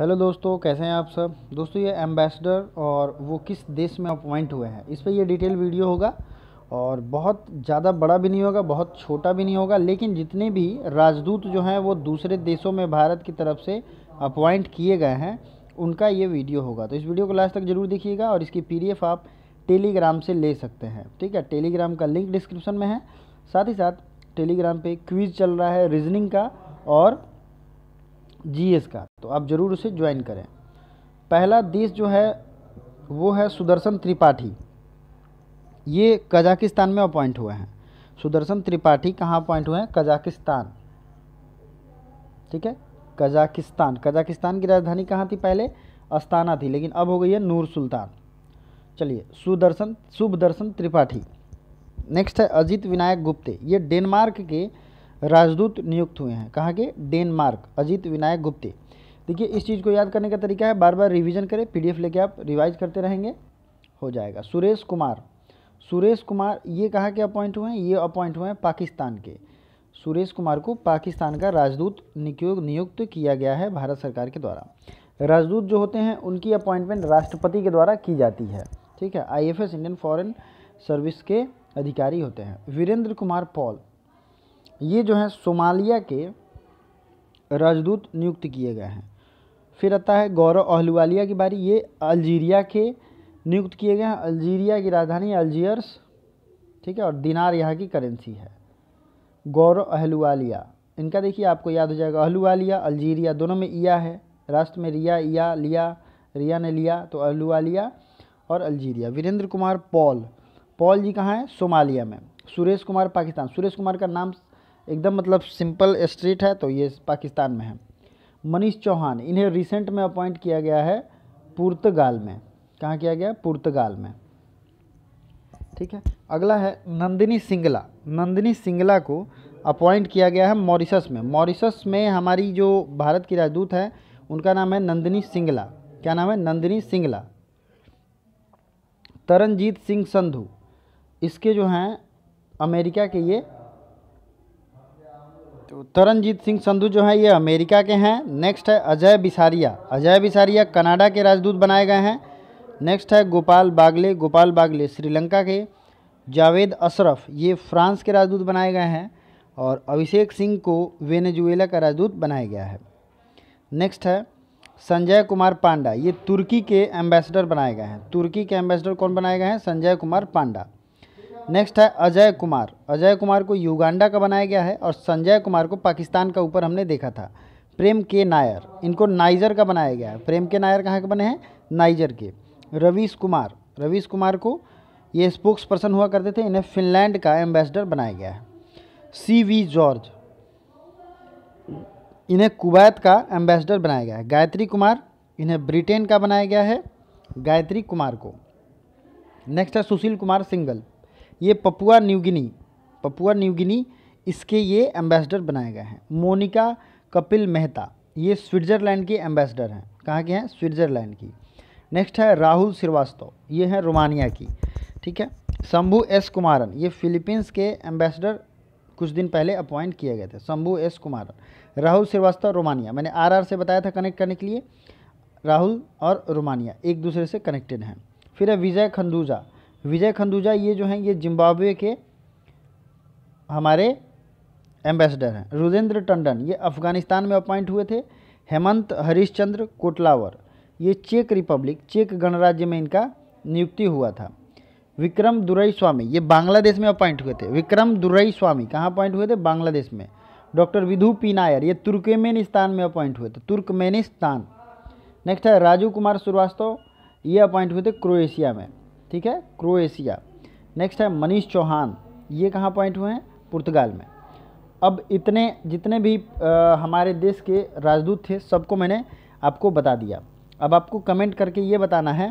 hello दोस्तों कैसे हैं आप सब दोस्तों ये एम्बेसडर और वो किस देश में अपॉइंट हुए हैं इस पर ये डिटेल वीडियो होगा और बहुत ज़्यादा बड़ा भी नहीं होगा बहुत छोटा भी नहीं होगा लेकिन जितने भी राजदूत जो हैं वो दूसरे देशों में भारत की तरफ से अपॉइंट किए गए हैं उनका ये वीडियो होगा तो इस वीडियो को लास्ट तक ज़रूर देखिएगा और इसकी पी आप टेलीग्राम से ले सकते हैं ठीक है टेलीग्राम का लिंक डिस्क्रिप्शन में है साथ ही साथ टेलीग्राम पर क्विज चल रहा है रीजनिंग का और जीएस का तो आप ज़रूर उसे ज्वाइन करें पहला देश जो है वो है सुदर्शन त्रिपाठी ये कजाकिस्तान में अपॉइंट हुए हैं सुदर्शन त्रिपाठी कहाँ अपॉइंट हुए हैं कजाकिस्तान ठीक है कजाकिस्तान कजाकिस्तान की राजधानी कहाँ थी पहले अस्ताना थी लेकिन अब हो गई है नूर सुल्तान चलिए सुदर्शन शुभदर्शन त्रिपाठी नेक्स्ट है अजित विनायक गुप्ते ये डेनमार्क के राजदूत नियुक्त हुए हैं कहाँ के डेनमार्क अजीत विनायक गुप्ते देखिए इस चीज़ को याद करने का तरीका है बार बार रिवीजन करें पीडीएफ लेके आप रिवाइज करते रहेंगे हो जाएगा सुरेश कुमार सुरेश कुमार ये कहाँ के अपॉइंट हुए हैं ये अपॉइंट हुए हैं पाकिस्तान के सुरेश कुमार को पाकिस्तान का राजदूत नियुक्त किया गया है भारत सरकार के द्वारा राजदूत जो होते हैं उनकी अपॉइंटमेंट राष्ट्रपति के द्वारा की जाती है ठीक है आई इंडियन फॉरन सर्विस के अधिकारी होते हैं वीरेंद्र कुमार पॉल ये जो हैं सोमालिया के राजदूत नियुक्त किए गए हैं फिर आता है गौरव अहलुवालिया की बारी ये अल्जीरिया के नियुक्त किए गए हैं अल्जीरिया की राजधानी अल्जियर्स ठीक है और दिनार यहाँ की करेंसी है गौरव अहलुवालिया इनका देखिए आपको याद हो जाएगा अहलुवालिया अल्जीरिया दोनों में ईया है राष्ट्र में रिया ईया लिया रिया ने लिया तो अहलुवालिया और Algeria Virendra Kumar Paul Paul ji कहाँ हैं सोमालिया में सुरेश कुमार पाकिस्तान सुरेश कुमार का नाम एकदम मतलब सिंपल स्ट्रीट है तो ये पाकिस्तान में है मनीष चौहान इन्हें रिसेंट में अपॉइंट किया गया है पुर्तगाल में कहाँ किया गया पुर्तगाल में ठीक है अगला है नंदिनी सिंगला नंदिनी सिंगला को अपॉइंट किया गया है मॉरिसस में मॉरिसस में हमारी जो भारत की राजदूत है उनका नाम है नंदिनी सिंगला क्या नाम है नंदिनी सिंगला तरनजीत सिंह संधू इसके जो हैं अमेरिका के ये तो तरनजीत सिंह संधू जो हैं ये अमेरिका के हैं नेक्स्ट है अजय बिसारिया अजय बिसारिया कनाडा के राजदूत बनाए गए हैं नेक्स्ट है गोपाल बागले गोपाल बागले श्रीलंका के जावेद अशरफ ये फ्रांस के राजदूत बनाए गए हैं और अभिषेक सिंह को वेनेजुएला का राजदूत बनाया गया है नेक्स्ट है संजय कुमार पांडा ये तुर्की के एम्बेसडर बनाए गए हैं तुर्की के एम्बेसडर कौन बनाए गए हैं संजय कुमार पांडा नेक्स्ट है अजय कुमार अजय कुमार को युगांडा का बनाया गया है और संजय कुमार को पाकिस्तान का ऊपर हमने देखा था प्रेम के नायर इनको नाइजर का बनाया गया है प्रेम के नायर कहाँ के बने हैं नाइजर के रवीश कुमार रवीश कुमार को ये स्पोक्स पर्सन हुआ करते थे इन्हें फिनलैंड का एम्बेसडर बनाया गया है सी वी जॉर्ज इन्हें कुवैत का एम्बेसडर बनाया गया है गायत्री कुमार इन्हें ब्रिटेन का बनाया गया है गायत्री कुमार को नेक्स्ट है सुशील कुमार सिंगल ये पपुआ न्यूगिनी पपुआ न्यूगिनी इसके ये एम्बेसडर बनाए गए हैं मोनिका कपिल मेहता ये स्विट्ज़रलैंड के एम्बेसडर हैं कहाँ के हैं स्विट्ज़रलैंड की नेक्स्ट है राहुल श्रीवास्तव ये हैं रोमानिया की ठीक है शंभू एस कुमारन ये फिलीपींस के एम्बेसडर कुछ दिन पहले अपॉइंट किए गए थे शंभू एस कुमारन राहुल श्रीवास्तव रोमानिया मैंने आरआर से बताया था कनेक्ट करने के लिए राहुल और रोमानिया एक दूसरे से कनेक्टेड हैं फिर है विजय खंदूजा विजय खंदूजा ये जो हैं ये जिम्बाब्वे के हमारे एम्बेसडर हैं रुजेंद्र टंडन ये अफ़गानिस्तान में अपॉइंट हुए थे हेमंत हरिश्चंद्र कोटलावर ये चेक रिपब्लिक चेक गणराज्य में इनका नियुक्ति हुआ था विक्रम दुरई स्वामी ये बांग्लादेश में अपॉइंट हुए थे विक्रम दुरई स्वामी कहाँ अपॉइंट हुए थे बांग्लादेश में डॉक्टर विधु पी नायर ये तुर्कमेनिस्तान में अपॉइंट हुए थे तुर्कमेनिस्तान नेक्स्ट है राजू कुमार श्रीवास्तव ये अपॉइंट हुए थे क्रोएशिया में ठीक है क्रोएशिया नेक्स्ट है मनीष चौहान ये कहाँ पॉइंट हुए हैं पुर्तगाल में अब इतने जितने भी आ, हमारे देश के राजदूत थे सबको मैंने आपको बता दिया अब आपको कमेंट करके ये बताना है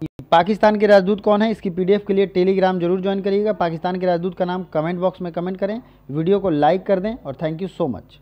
कि पाकिस्तान के राजदूत कौन है इसकी पीडीएफ के लिए टेलीग्राम जरूर ज्वाइन करिएगा पाकिस्तान के राजदूत का नाम कमेंट बॉक्स में कमेंट करें वीडियो को लाइक कर दें और थैंक यू सो मच